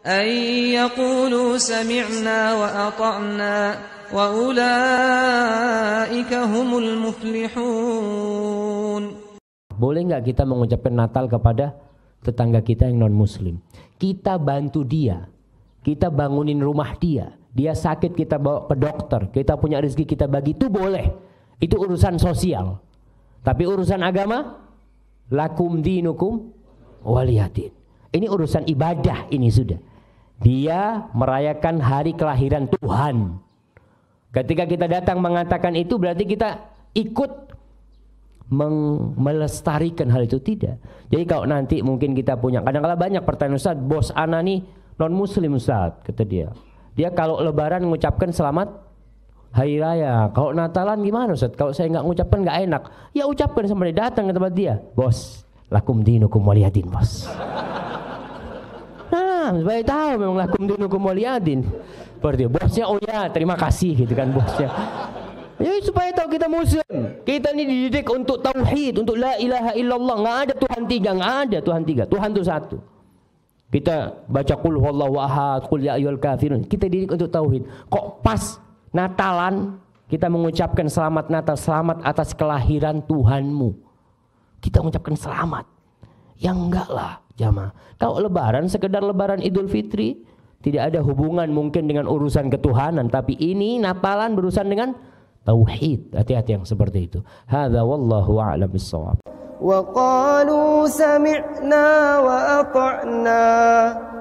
أن يقولوا سمعنا وأطعنا وأولئك هم المفلحون Boleh nggak kita mengucapkan Natal kepada tetangga kita yang non muslim? Kita bantu dia, kita bangunin rumah dia, dia sakit kita bawa ke dokter, kita punya rezeki kita bagi itu boleh. Itu urusan sosial. Tapi urusan agama lakum dinukum waliyatin. Ini urusan ibadah ini sudah. Dia merayakan hari kelahiran Tuhan. Ketika kita datang mengatakan itu berarti kita ikut melestarikan hal itu tidak. Jadi kalau nanti mungkin kita punya kadang-kala banyak pertanyaan Ustaz, bos ana nih non muslim Ustaz, kata dia. Dia kalau lebaran mengucapkan selamat hari raya. Kalau Natalan gimana Ustaz? Kalau saya nggak mengucapkan nggak enak. Ya ucapkan sampai datang ke tempat dia. Bos, lakum dinukum waliyadin bos. Islam supaya tahu memang lakum dinukum waliyadin. Berarti bosnya oh ya terima kasih gitu kan bosnya. Ya supaya tahu kita muslim. Kita ini dididik untuk tauhid, untuk la ilaha illallah. nggak ada Tuhan tiga, nggak ada Tuhan tiga. Tuhan itu satu. Kita baca kul huwallahu ahad, kul ya ayyul kafirun. Kita didik untuk tauhid. Kok pas Natalan kita mengucapkan selamat Natal, selamat atas kelahiran Tuhanmu. Kita mengucapkan selamat. Yang enggak lah jamaah. Kalau lebaran sekedar lebaran Idul Fitri tidak ada hubungan mungkin dengan urusan ketuhanan tapi ini napalan berurusan dengan tauhid. Hati-hati yang seperti itu. Hadza wallahu a'lam bissawab. وقالوا سمعنا وأطعنا